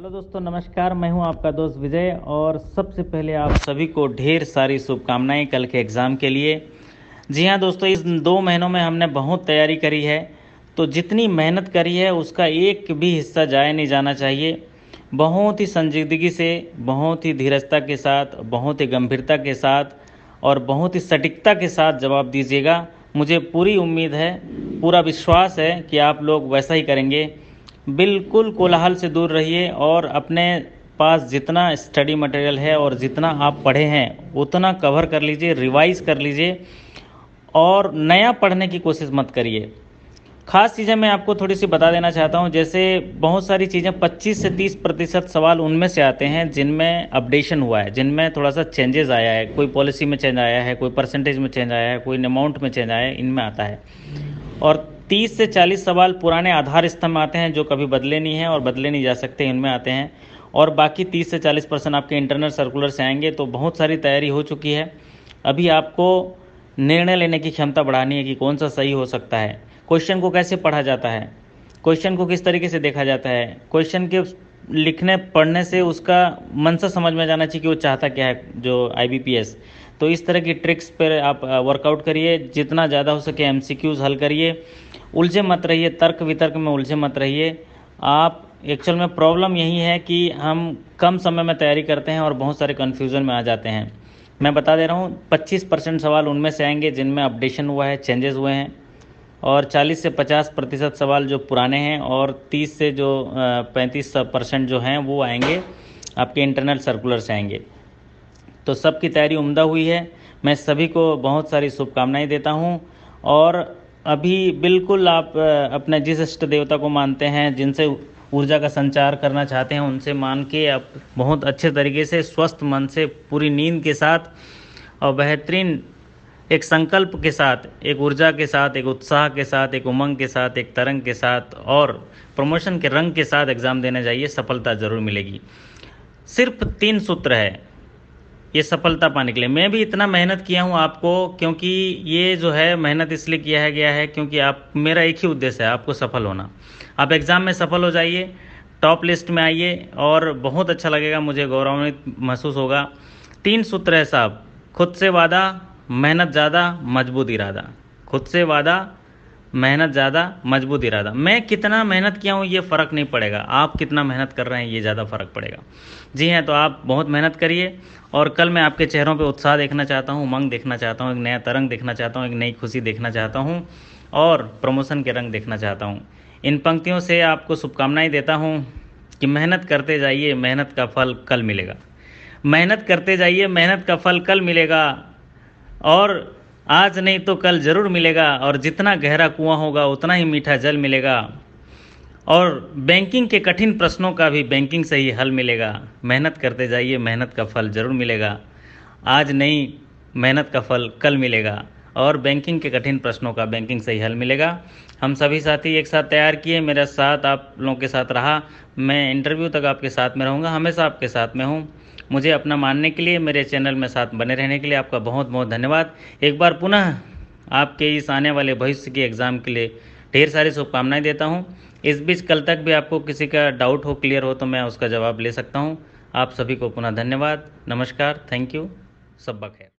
hello दोस्तों नमस्कार मैं हूं आपका दोस्त विजय और सबसे पहले आप सभी को ढेर सारी शुभकामनाएं कल के एग्ज़ाम के लिए जी हां दोस्तों इस दो महीनों में हमने बहुत तैयारी करी है तो जितनी मेहनत करी है उसका एक भी हिस्सा जाया नहीं जाना चाहिए बहुत ही संजीदगी से बहुत ही धीरजता के साथ बहुत ही गंभीरता के साथ और बहुत ही सटीकता के साथ जवाब दीजिएगा मुझे पूरी उम्मीद है पूरा विश्वास है कि आप लोग वैसा ही करेंगे बिल्कुल कोलाहल से दूर रहिए और अपने पास जितना स्टडी मटेरियल है और जितना आप पढ़े हैं उतना कवर कर लीजिए रिवाइज कर लीजिए और नया पढ़ने की कोशिश मत करिए खास चीज़ें मैं आपको थोड़ी सी बता देना चाहता हूँ जैसे बहुत सारी चीज़ें 25 से 30 प्रतिशत सवाल उनमें से आते हैं जिनमें अपडेशन हुआ है जिनमें थोड़ा सा चेंजेस आया है कोई पॉलिसी में चेंज आया है कोई परसेंटेज में चेंज आया है कोई अमाउंट में चेंज आया है इनमें आता है और तीस से चालीस सवाल पुराने आधार स्तंभ आते हैं जो कभी बदले नहीं हैं और बदले नहीं जा सकते इनमें आते हैं और बाकी तीस से चालीस परसेंट आपके इंटरनल सर्कुलर से आएंगे तो बहुत सारी तैयारी हो चुकी है अभी आपको निर्णय लेने की क्षमता बढ़ानी है कि कौन सा सही हो सकता है क्वेश्चन को कैसे पढ़ा जाता है क्वेश्चन को किस तरीके से देखा जाता है क्वेश्चन के लिखने पढ़ने से उसका मनसा समझ में जाना चाहिए कि वो चाहता क्या है जो एस तो इस तरह की ट्रिक्स पर आप वर्कआउट uh, करिए जितना ज़्यादा हो सके क्यूज हल करिए उलझे मत रहिए तर्क वितर्क में उलझे मत रहिए आप एक्चुअल में प्रॉब्लम यही है कि हम कम समय में तैयारी करते हैं और बहुत सारे कन्फ्यूज़न में आ जाते हैं मैं बता दे रहा हूँ 25 परसेंट सवाल उनमें से आएंगे जिनमें अपडेशन हुआ है चेंजेस हुए हैं और 40 से 50 प्रतिशत सवाल जो पुराने हैं और 30 से जो 35 परसेंट जो हैं वो आएंगे आपके इंटरनल सर्कुलर से आएंगे तो सबकी तैयारी उम्दा हुई है मैं सभी को बहुत सारी शुभकामनाएँ देता हूँ और अभी बिल्कुल आप अपने जिस इष्ट देवता को मानते हैं जिनसे ऊर्जा का संचार करना चाहते हैं उनसे मान के आप बहुत अच्छे तरीके से स्वस्थ मन से पूरी नींद के साथ और बेहतरीन एक संकल्प के साथ एक ऊर्जा के साथ एक उत्साह के साथ एक उमंग के साथ एक तरंग के साथ और प्रमोशन के रंग के साथ एग्ज़ाम देने जाइए सफलता ज़रूर मिलेगी सिर्फ तीन सूत्र है ये सफलता पाने के लिए मैं भी इतना मेहनत किया हूँ आपको क्योंकि ये जो है मेहनत इसलिए किया है गया है क्योंकि आप मेरा एक ही उद्देश्य है आपको सफल होना आप एग्ज़ाम में सफल हो जाइए टॉप लिस्ट में आइए और बहुत अच्छा लगेगा मुझे गौरवान्वित महसूस होगा तीन सूत्र है साहब खुद से वादा मेहनत ज़्यादा मजबूत इरादा खुद से वादा मेहनत ज़्यादा मजबूत इरादा मैं कितना मेहनत किया हूँ ये फ़र्क नहीं पड़ेगा आप कितना मेहनत कर रहे हैं ये ज़्यादा फ़र्क पड़ेगा जी हैं हाँ, तो आप बहुत मेहनत करिए और कल मैं आपके चेहरों पे उत्साह देखना चाहता हूँ उमंग देखना चाहता हूँ एक नया तरंग देखना चाहता हूँ एक नई खुशी देखना चाहता हूँ और प्रमोशन के रंग देखना चाहता हूँ इन पंक्तियों से आपको शुभकामनाएँ देता हूँ कि मेहनत करते जाइए मेहनत का फल कल मिलेगा मेहनत करते जाइए मेहनत का फल कल मिलेगा और आज नहीं तो कल जरूर मिलेगा और जितना गहरा कुआं होगा उतना ही मीठा जल मिलेगा और बैंकिंग के कठिन प्रश्नों का भी बैंकिंग से ही हल मिलेगा मेहनत करते जाइए मेहनत का फल जरूर मिलेगा आज नहीं मेहनत का फल कल मिलेगा और बैंकिंग के कठिन प्रश्नों का बैंकिंग सही हल मिलेगा हम सभी साथी एक साथ तैयार किए मेरा साथ आप लोगों के साथ रहा मैं इंटरव्यू तक आपके साथ में रहूँगा हमेशा आपके साथ में हूँ मुझे अपना मानने के लिए मेरे चैनल में साथ बने रहने के लिए आपका बहुत बहुत धन्यवाद एक बार पुनः आपके इस आने वाले भविष्य के एग्ज़ाम के लिए ढेर सारी शुभकामनाएं देता हूं इस बीच कल तक भी आपको किसी का डाउट हो क्लियर हो तो मैं उसका जवाब ले सकता हूं आप सभी को पुनः धन्यवाद नमस्कार थैंक यू सब खैर